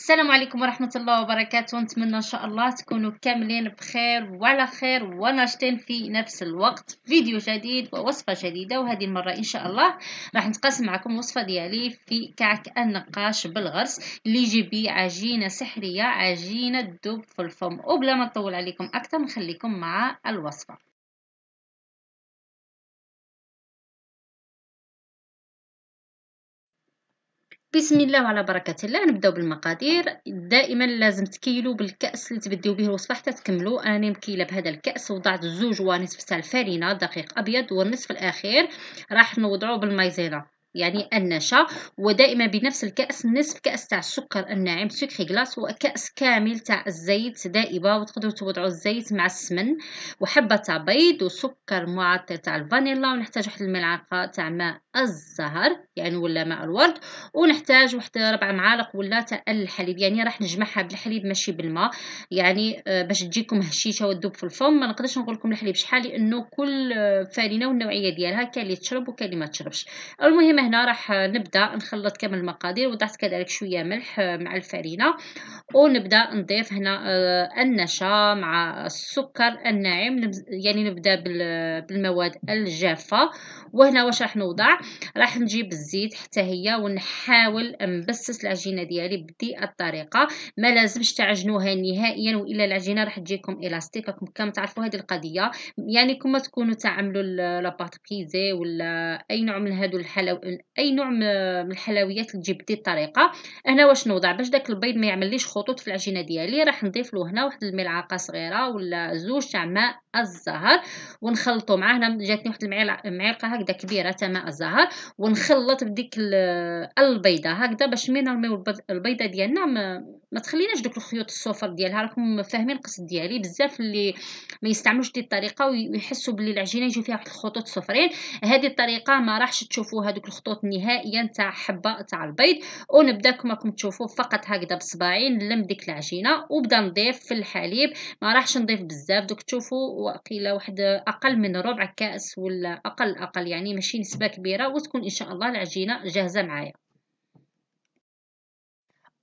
السلام عليكم ورحمة الله وبركاته نتمنى إن شاء الله تكونوا كاملين بخير وعلى خير وناشطين في نفس الوقت فيديو جديد ووصفة جديدة وهذه المرة إن شاء الله راح نتقاسم معكم الوصفة ديالي في كعك النقاش بالغرس اللي يجي عجينة سحرية عجينة دب في الفم وبلا ما نطول عليكم أكثر نخليكم مع الوصفة بسم الله وعلى بركه الله نبداو بالمقادير دائما لازم تكيلو بالكاس اللي تبديو به الوصفه حتى تكملوا انا مكيله بهذا الكاس وضعت زوج ونصف تاع الفارينه دقيق ابيض والنصف الاخير راح نوضعو بالمايزينا يعني النشا ودائما بنفس الكأس نصف كأس تاع السكر الناعم سكري غلاس وكأس كامل تاع الزيت دائبة وتقدروا توضعوا الزيت مع السمن وحبة تاع بيض وسكر معطر تاع الفانيلا ونحتاج واحد الملعقة تاع ماء الزهر يعني ولا ماء الورد ونحتاج واحد ربع معالق ولا تاع الحليب يعني راح نجمعها بالحليب ماشي بالماء يعني آه، باش تجيكم هشيشه وتذوب في الفم ما نقدرش نقول لكم الحليب شحال لانه كل آه، فرينه والنوعيه ديالها كاين اللي تشرب وكاين ما تشربش المهم هنا راح نبدا نخلط كامل المقادير وضعت كذلك شويه ملح آه، مع الفرينه ونبدا نضيف هنا النشا مع السكر الناعم يعني نبدا بالمواد الجافه وهنا واش راح نوضع راح نجيب الزيت حتى هي ونحاول نبسس العجينه ديالي بدي الطريقه ما لازمش تعجنوها نهائيا والا العجينه راح تجيكم الاستيك راكم كما تعرفوا هذه القضيه يعني كما تكونوا تعملوا لاباط بريزي ولا اي نوع من هادو الحلو اي نوع من الحلويات اللي تجيب الطريقه هنا واش نوضع باش داك البيض ما يعمليش خطوط في العجينه ديالي راح نضيف له هنا واحد الملعقه صغيره ولا زوج تاع ماء الزهر ونخلطوا معاه هنا جاتني واحد المعلقه هكذا كبيره تاع ماء الزهر الزهر ونخلط بديك البيضه هكذا باش مينرميو البيضه ديالنا ما تخليناش دوك الخيوط الصفر ديالها راكم فاهمين القصد ديالي بزاف اللي ما يستعملوش دي الطريقه ويحسوا باللي العجينه يجيو فيها واحد الخطوط صفرين هذه الطريقه ما راحش تشوفوا هذوك الخطوط نهائيا تاع حبه تاع البيض ونبدا كما راكم تشوفوا فقط هكذا بصباعي نلم ديك العجينه وبدا نضيف في الحليب ما راحش نضيف بزاف دوك تشوفوا وقيله واحد اقل من ربع كاس ولا اقل اقل يعني ماشي نسبه كبيره وتكون ان شاء الله العجينه جاهزه معايا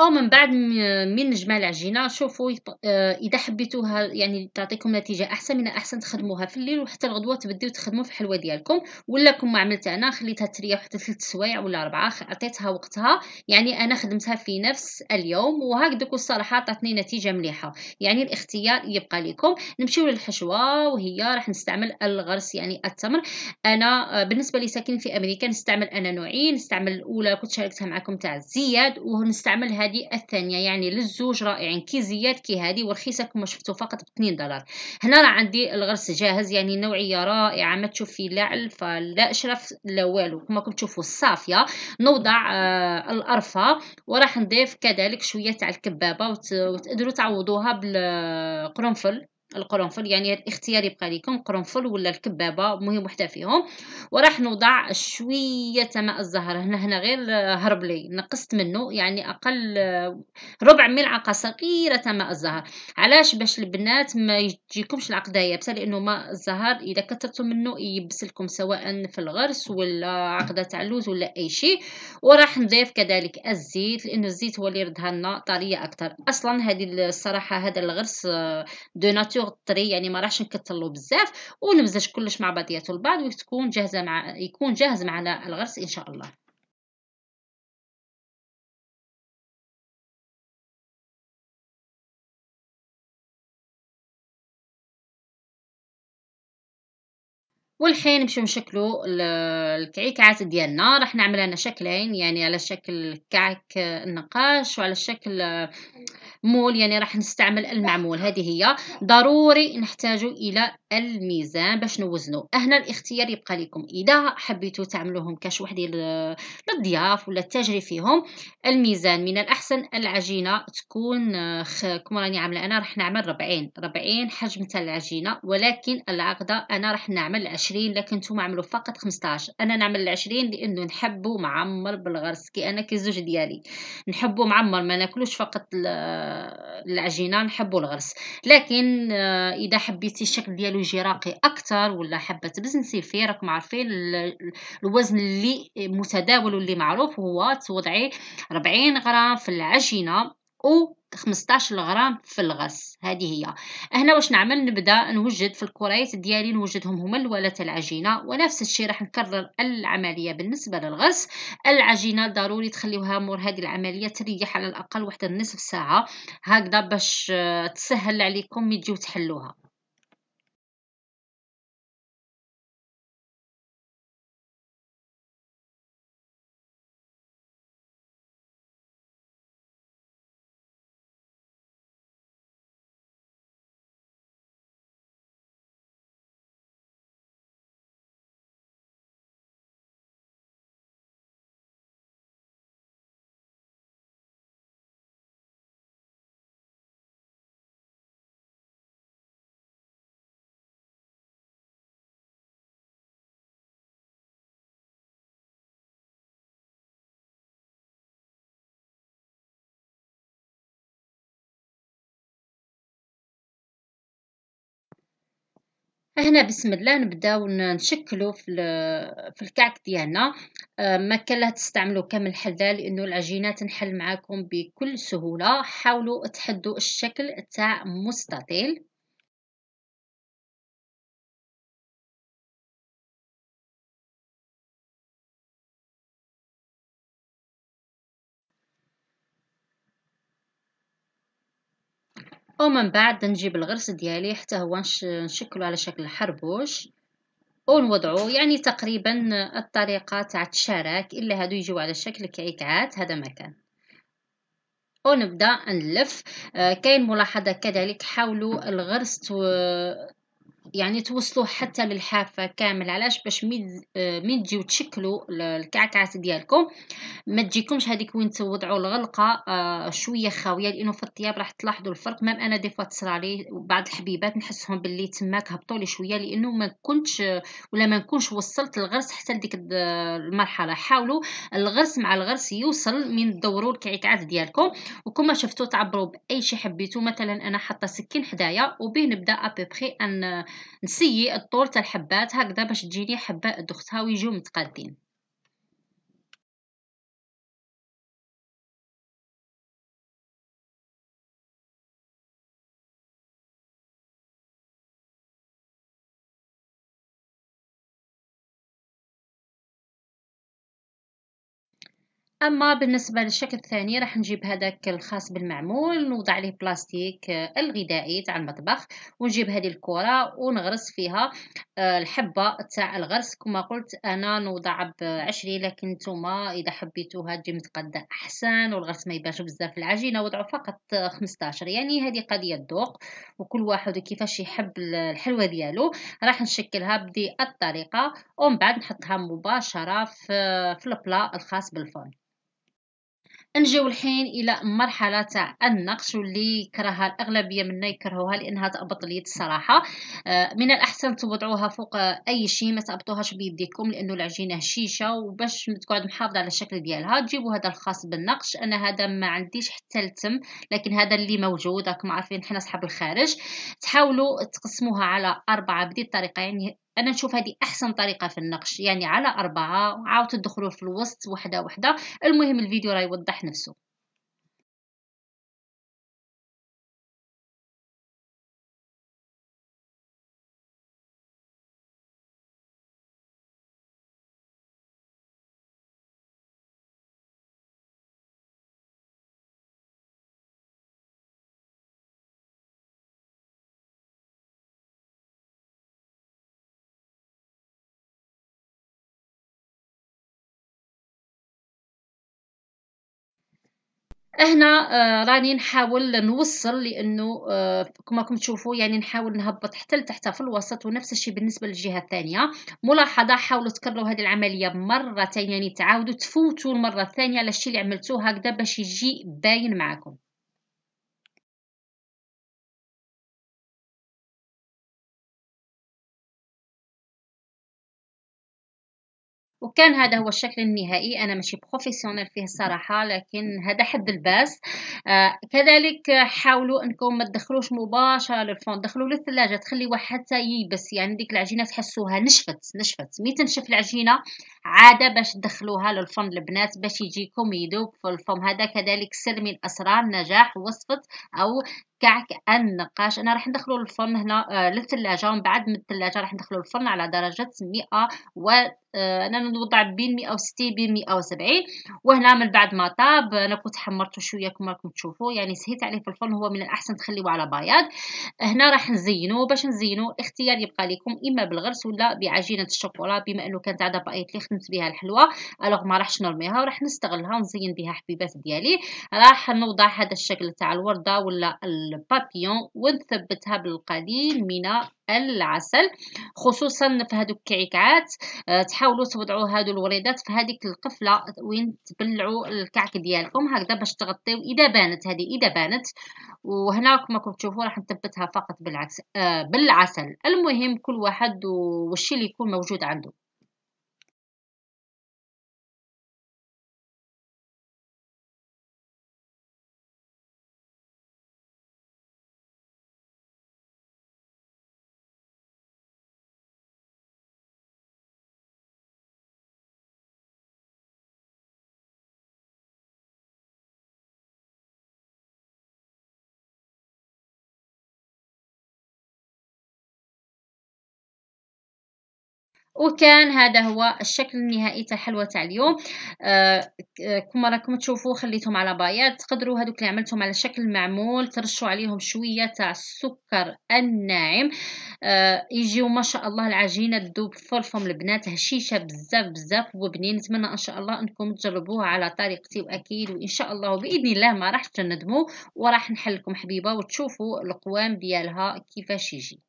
او من بعد من نجمع العجينه شوفوا آه، اذا حبيتوها يعني تعطيكم نتيجه احسن من احسن تخدموها في الليل وحتى الغدوه تبديو تخدموا في الحلوه ديالكم ولا كما عملت انا خليتها تريح حتى ثلاث سوايع ولا اربعه عطيتها وقتها يعني انا خدمتها في نفس اليوم وهكذاك الصراحه عطاتني نتيجه مليحه يعني الاختيار يبقى لكم نمشيو للحشوه وهي راح نستعمل الغرس يعني التمر انا آه، بالنسبه لي ساكن في امريكا نستعمل انا نوعين نستعمل الاولى كنت شاركتها معكم تاع الزياد ونستعمل هذه هذه الثانيه يعني للزوج رائعين كي زياد كي هذه ورخيصه كما شفتوا فقط ب 2 دولار هنا راه عندي الغرس جاهز يعني نوعيه رائعه ما تشوف فيه لا علفه لا اشرف لا والو كما راكم تشوفوا صافيه نوضع آه القرفه وراح نضيف كذلك شويه تاع الكبابه وتقدروا تعوضوها بالقرنفل القرنفل يعني الاختيار يبقى لكم قرنفل ولا الكبابه المهم وحده فيهم وراح نوضع شويه ماء الزهر هنا هنا غير هرب لي نقصت منه يعني اقل ربع ملعقه صغيره ماء الزهر علاش باش البنات ما يجيكمش العقده يابسه لانه ماء الزهر اذا كثرتوا منه يبس لكم سواء في الغرس ولا عقده تاع اللوز ولا اي شيء وراح نضيف كذلك الزيت لانه الزيت هو اللي يردها لنا طريه اكثر اصلا هذه الصراحه هذا الغرس دو آه، ناتور الطري يعني ما راحش نكتلو بزاف ونمزج كلش مع بعضياته البعض وتكون جاهزه مع يكون جاهز معنا الغرس ان شاء الله والحين نمشيو نشكلو الكعكات ديالنا راح نعمل انا شكلين يعني على شكل كعك النقاش وعلى شكل مول يعني راح نستعمل المعمول هذه هي ضروري نحتاج إلى الميزان باش نوزنو هنا الاختيار يبقى لكم اذا حبيتو تعملوهم كاش وحدي للضياف ولا تجري فيهم الميزان من الاحسن العجينه تكون كما راني عامله انا راح نعمل 40 40 حجم تاع العجينه ولكن العقده انا راح نعمل 20 لكن نتوما عملوا فقط 15 انا نعمل 20 لانه نحبو معمر بالغرس كي انا كي ديالي نحبو معمر ما ناكلوش فقط العجينه نحبو الغرس لكن اذا حبيتي الشكل ديالو بيولوجي راقي اكثر ولا حبه تبزنسي فيه راكم عارفين الوزن اللي متداول واللي معروف هو توضعي 40 غرام في العجينه او 15 غرام في الغس هذه هي هنا واش نعمل نبدا نوجد في الكريات ديالي نوجدهم هما الولات العجينه ونفس الشيء راح نكرر العمليه بالنسبه للغس العجينه ضروري تخليوها مور هذه العمليه تريح على الاقل واحد نصف ساعه هكذا باش آه، تسهل عليكم تجيو تحلوها هنا بسم الله نبداو نشكلو في في الكعك ديالنا آه، ما كان لا تستعملوا كامل الحله لانه العجينه تنحل معاكم بكل سهوله حاولوا تحدوا الشكل تاع مستطيل ومن بعد نجيب الغرس ديالي حتى هو نشكلو على شكل حربوش ونوضعو يعني تقريبا الطريقة تاع الشراك الا هادو يجيو على شكل كيكعات هذا ما كان ونبدا نلف آه كاين ملاحظه كذلك حاولوا الغرس يعني توصلوه حتى للحافه كامل علاش باش من آه، تجيو تشكلوا الكعكعات ديالكم ما تجيكمش هذيك وين توضعوا الغلقه آه، شويه خاويه لانه في الطياب راح تلاحظوا الفرق مام انا دي فوا لي بعض الحبيبات نحسهم باللي تماك هبطوا لي شويه لانه ما كنتش ولا ما نكونش وصلت الغرس حتى لديك المرحله حاولوا الغرس مع الغرس يوصل من دوروا الكعكعات ديالكم وكما شفتوا تعبروا باي شي حبيتو مثلا انا حاطه سكين حدايا وبه نبدا ابيبري ان نسيي الطول تاع الحبات هكذا باش تجيني حبة دختها ويجيو متقادين اما بالنسبه للشكل الثاني راح نجيب هذاك الخاص بالمعمول نوضع عليه بلاستيك آه، الغذائي تاع المطبخ ونجيب هذه الكره ونغرس فيها آه، الحبه تاع الغرس كما قلت انا نوضع ب 20 لكن نتوما اذا حبيتوها تجي متقده احسن والغرس ما يبانش بزاف العجينه وضعوا فقط 15 يعني هذه قضيه الذوق وكل واحد كيفاش يحب الحلوه ديالو راح نشكلها بدي الطريقه ومن بعد نحطها مباشره في آه، البلا الخاص بالفرن نجيو الحين الى مرحله تاع النقش واللي كرهها الاغلبيه منا يكرهوها لانها تهبط اليد الصراحه آه، من الاحسن توضعوها فوق اي شيء ما تأبطوهاش بيديكم لانه العجينه هشيشه وباش تقعد محافظه على الشكل ديالها تجيبوا هذا الخاص بالنقش انا هذا ما عنديش حتى التم لكن هذا اللي موجود راكم عارفين حنا اصحاب الخارج تحاولوا تقسموها على اربعه بدي الطريقه يعني انا نشوف هذه احسن طريقه في النقش يعني على اربعه وعاود تدخلوا في الوسط وحده وحده المهم الفيديو راه يوضح نفسه هنا آه، راني نحاول نوصل لانه آه، كما راكم تشوفوا يعني نحاول نهبط حتى لتحت في الوسط ونفس الشيء بالنسبه للجهه الثانيه ملاحظه حاولوا تكرروا هذه العمليه مرتين يعني تعاودوا تفوتوا المره الثانيه على الشيء اللي عملتوه هكذا باش يجي باين معكم وكان هذا هو الشكل النهائي أنا ماشي بروفيسيونيل فيه الصراحة لكن هذا حد الباس آه، كذلك حاولوا أنكم ما تدخلوش مباشرة للفرن دخلوا للثلاجة تخليوه حتى يبس يعني ديك العجينة تحسوها نشفت نشفت مي تنشف العجينة عادة باش تدخلوها للفرن البنات باش يجيكم يدوب في الفم هذا كذلك سر من أسرار نجاح وصفة أو كعك النقاش انا راح ندخلو الفرن هنا آه، للثلاجه ومن بعد من الثلاجه راح ندخلو الفرن على درجه مئة و آه، انا نوضع بين 160 بين 170 وهنا من بعد ما طاب انا كنت حمرته شويه كما راكم تشوفوا يعني سهيت عليه في الفرن هو من الاحسن تخليوه على بياض هنا راح نزينو باش نزينو الاختيار يبقى لكم اما بالغرس ولا بعجينه الشوكولا بما انه كانت عاد بايت اللي خدمت بها الحلوى الوغ ما راحش نرميها وراح نستغلها ونزين بها حبيبات ديالي راح نوضع هذا الشكل تاع الورده ولا البابيون ونثبتها بالقليل من العسل خصوصا في هادو الكعكعات آه، تحاولوا توضعوا هادو الوريدات في هذيك القفله وين تبلعوا الكعك ديالكم هكذا باش تغطيو اذا بانت هذه اذا بانت وهنا كما راكم تشوفوا راح نثبتها فقط بالعكس آه بالعسل المهم كل واحد والشي اللي يكون موجود عنده وكان هذا هو الشكل النهائي تاع الحلوى تاع اليوم آه،, آه كما راكم تشوفوا خليتهم على بياض تقدروا هذوك اللي عملتهم على شكل معمول ترشوا عليهم شويه تاع السكر الناعم آه يجيو ما شاء الله العجينه تذوب فرفم البنات هشيشه بزاف بزاف وبنين نتمنى ان شاء الله انكم تجربوها على طريقتي واكيد وان شاء الله باذن الله ما راح تندموا وراح نحل لكم حبيبه وتشوفوا القوام ديالها كيفاش يجي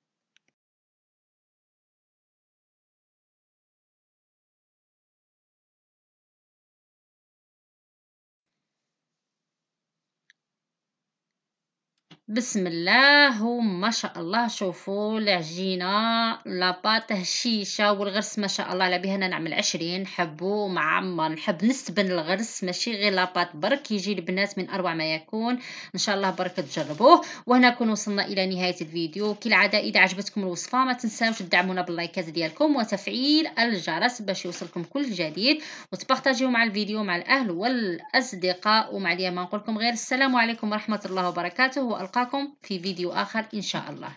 بسم الله وما شاء الله شوفوا العجينة لاباط هشيشة والغرس ما شاء الله على بها انا نعمل عشرين حبو معمر نحب نسبن الغرس ماشي غير لاباط برك يجي البنات من اروع ما يكون ان شاء الله برك تجربوه وهنا نكون وصلنا الى نهاية الفيديو كالعادة اذا عجبتكم الوصفة ما تنساوش تدعمونا باللايكات ديالكم وتفعيل الجرس باش يوصلكم كل جديد وتبارطاجيو مع الفيديو مع الاهل والاصدقاء ومع اليوم نقول لكم غير السلام عليكم ورحمة الله وبركاته وألقى ألقاكم في فيديو آخر إن شاء الله